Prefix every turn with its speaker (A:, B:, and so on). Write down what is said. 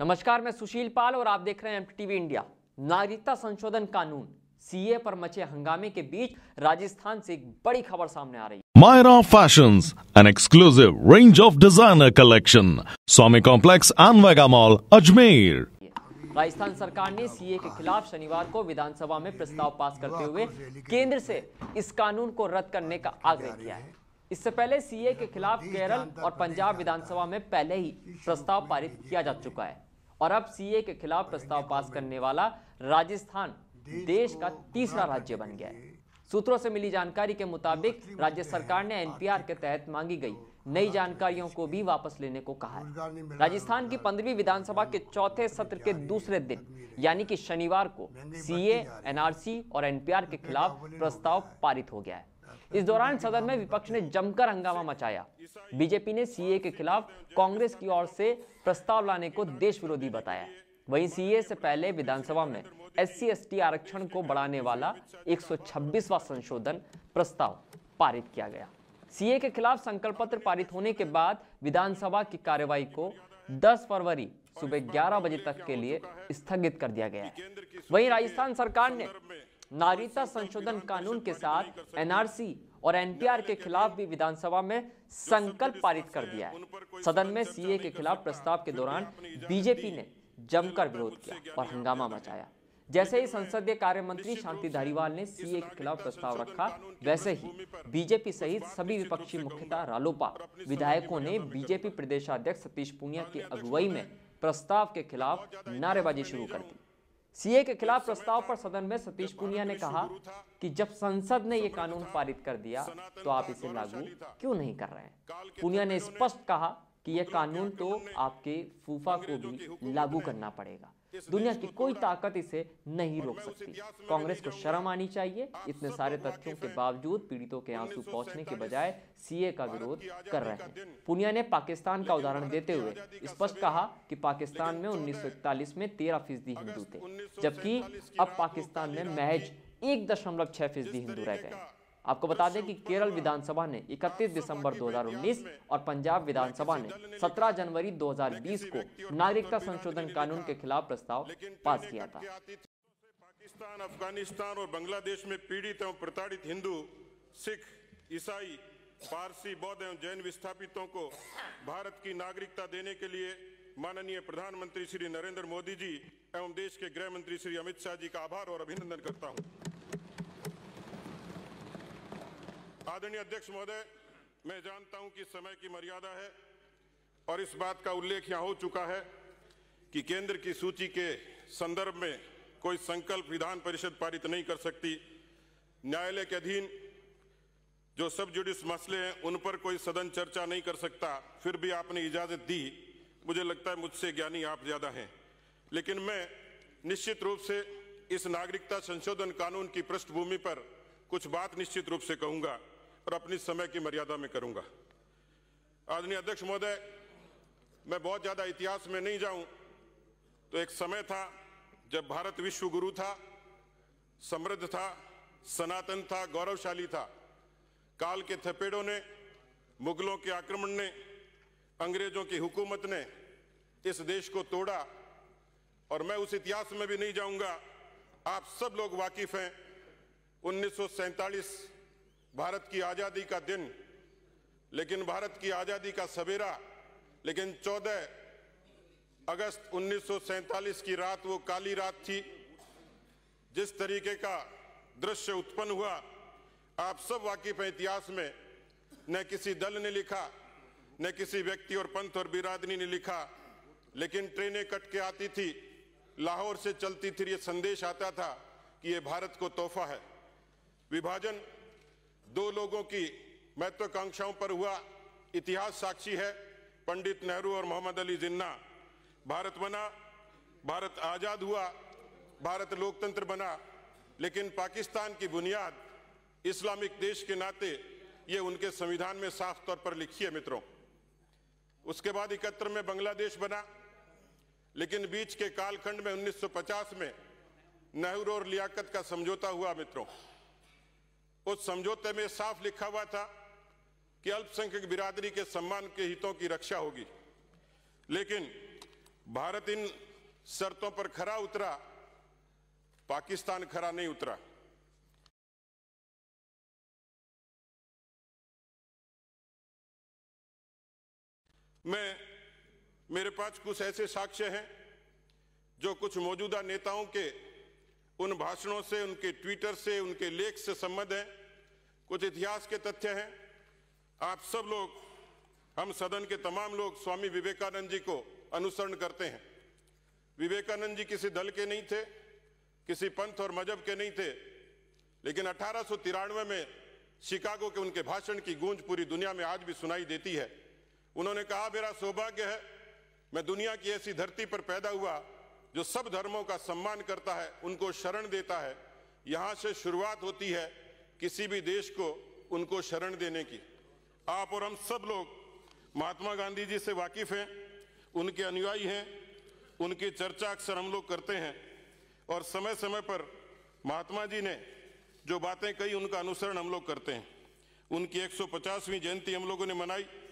A: नमस्कार मैं सुशील पाल और आप देख रहे हैं एम इंडिया नागरिकता संशोधन कानून सीए पर मचे हंगामे के बीच राजस्थान से एक बड़ी खबर सामने आ रही
B: है Myra Fashions, an exclusive range of designer collection Swami complex and mall Ajmer
A: Rajasthan सरकार ने सीए के खिलाफ शनिवार को विधानसभा में प्रस्ताव पास करते हुए केंद्र से इस कानून को रद्द करने का आग्रह किया है इससे पहले सीए के खिलाफ केरल और पंजाब विधानसभा में पहले ही प्रस्ताव पारित किया जा चुका है और अब सीए के खिलाफ प्रस्ताव तो पास करने वाला राजस्थान देश का तीसरा राज्य बन गया है सूत्रों से मिली जानकारी के मुताबिक राज्य सरकार ने एनपीआर के तहत मांगी गई तो नई जानकारियों को भी वापस लेने को कहा है राजस्थान की पंद्रहवीं विधानसभा के चौथे सत्र के दूसरे दिन यानी कि शनिवार को सीए एनआरसी और एनपीआर के खिलाफ प्रस्ताव पारित हो गया है इस दौरान सदन में विपक्ष ने जमकर हंगामा मचाया बीजेपी ने सीए के खिलाफ कांग्रेस की ओर से प्रस्ताव लाने को देश विरोधी बताया वहीं सीए से पहले विधानसभा में एस सी आरक्षण को बढ़ाने वाला 126वां संशोधन प्रस्ताव पारित किया गया सीए के खिलाफ संकल्प पत्र पारित होने के बाद विधानसभा की कार्यवाही को 10 फरवरी सुबह 11 बजे तक के लिए स्थगित कर दिया गया है वहीं राजस्थान सरकार ने नागरिकता संशोधन कानून के साथ एनआरसी और एनपीआर के खिलाफ भी विधानसभा में संकल्प पारित कर दिया है सदन में सीए के खिलाफ प्रस्ताव के दौरान बीजेपी ने जमकर विरोध किया और हंगामा मचाया जैसे ही संसदीय कार्य मंत्री शांति धारीवाल ने सीए के खिलाफ प्रस्ताव रखा वैसे ही बीजेपी सहित सभी विपक्षी मुख्यतः रालोपा विधायकों ने बीजेपी प्रदेशाध्यक्ष सतीश पूनिया की अगुवाई में प्रस्ताव के खिलाफ नारेबाजी शुरू कर दी सीए के खिलाफ प्रस्ताव पर सदन में सतीश पुनिया ने कहा कि जब संसद ने यह कानून पारित कर दिया तो आप इसे लागू क्यों नहीं कर रहे हैं पुनिया ने स्पष्ट कहा कि यह कानून तो आपके फूफा को भी लागू करना पड़ेगा दुनिया की कोई ताकत इसे नहीं रोक सकती कांग्रेस को शर्म आनी चाहिए इतने सारे तथ्यों के बावजूद पीड़ितों के आंसू पहुंचने के बजाय सीए का विरोध कर रहे हैं पुनिया ने पाकिस्तान का उदाहरण देते हुए स्पष्ट कहा कि पाकिस्तान में उन्नीस में तेरह फीसदी हिंदू थे जबकि अब पाकिस्तान में महज एक दशमलव छह फीसदी हिंदू रह गए आपको बता दें कि केरल विधानसभा ने 31 दिसंबर 2019 और पंजाब विधानसभा ने 17 जनवरी 2020 को नागरिकता संशोधन कानून के खिलाफ प्रस्ताव पास किया था
B: पाकिस्तान अफगानिस्तान और बांग्लादेश में पीड़ित एवं प्रताड़ित हिंदू सिख ईसाई पारसी बौद्ध एवं जैन विस्थापितों को भारत की नागरिकता देने के लिए माननीय प्रधानमंत्री श्री नरेंद्र मोदी जी एवं देश के गृह मंत्री श्री अमित शाह जी का आभार और अभिनंदन करता हूं आदरणीय अध्यक्ष महोदय मैं जानता हूं कि समय की मर्यादा है और इस बात का उल्लेख यहां हो चुका है कि केंद्र की सूची के संदर्भ में कोई संकल्प विधान परिषद पारित नहीं कर सकती न्यायालय के अधीन जो सब जुडिस मसले हैं उन पर कोई सदन चर्चा नहीं कर सकता फिर भी आपने इजाजत दी मुझे लगता है मुझसे ज्ञानी आप ज्यादा हैं लेकिन मैं निश्चित रूप से इस नागरिकता संशोधन कानून की पृष्ठभूमि पर कुछ बात निश्चित रूप से कहूंगा और अपनी समय की मर्यादा में करूंगा आदरणीय अध्यक्ष महोदय मैं बहुत ज़्यादा इतिहास में नहीं जाऊं तो एक समय था जब भारत विश्व गुरु था समृद्ध था सनातन था गौरवशाली था काल के थपेड़ों ने मुगलों के आक्रमण ने अंग्रेजों की हुकूमत ने इस देश को तोड़ा और मैं उस इतिहास में भी नहीं जाऊंगा आप सब लोग वाकिफ हैं उन्नीस भारत की आज़ादी का दिन लेकिन भारत की आज़ादी का सवेरा लेकिन 14 अगस्त उन्नीस की रात वो काली रात थी जिस तरीके का दृश्य उत्पन्न हुआ आप सब वाकिफ हैं इतिहास में न किसी दल ने लिखा न किसी व्यक्ति और पंथ और बिरादरी ने लिखा लेकिन ट्रेनें कट के आती थी लाहौर से चलती थी ये संदेश आता था कि ये भारत को तोहफा है विभाजन दो लोगों की महत्वाकांक्षाओं पर हुआ इतिहास साक्षी है पंडित नेहरू और मोहम्मद अली जिन्ना भारत बना भारत आज़ाद हुआ भारत लोकतंत्र बना लेकिन पाकिस्तान की बुनियाद इस्लामिक देश के नाते ये उनके संविधान में साफ तौर पर लिखी है मित्रों उसके बाद इकहत्तर में बांग्लादेश बना लेकिन बीच के कालखंड में 1950 में नेहरू और लियाकत का समझौता हुआ मित्रों उस समझौते में साफ लिखा हुआ था कि अल्पसंख्यक बिरादरी के सम्मान के हितों की रक्षा होगी लेकिन भारत इन शर्तों पर खरा उतरा पाकिस्तान खरा नहीं उतरा मैं मेरे पास कुछ ऐसे साक्ष्य हैं जो कुछ मौजूदा नेताओं के उन भाषणों से उनके ट्विटर से उनके लेख से संबद्ध हैं कुछ इतिहास के तथ्य हैं आप सब लोग हम सदन के तमाम लोग स्वामी विवेकानंद जी को अनुसरण करते हैं विवेकानंद जी किसी दल के नहीं थे किसी पंथ और मजहब के नहीं थे लेकिन अठारह में शिकागो के उनके भाषण की गूंज पूरी दुनिया में आज भी सुनाई देती है उन्होंने कहा मेरा सौभाग्य है मैं दुनिया की ऐसी धरती पर पैदा हुआ जो सब धर्मों का सम्मान करता है उनको शरण देता है यहाँ से शुरुआत होती है किसी भी देश को उनको शरण देने की आप और हम सब लोग महात्मा गांधी जी से वाकिफ हैं उनके अनुयायी हैं उनकी चर्चा अक्सर हम लोग करते हैं और समय समय पर महात्मा जी ने जो बातें कही उनका अनुसरण हम लोग करते हैं उनकी 150वीं जयंती हम लोगों ने मनाई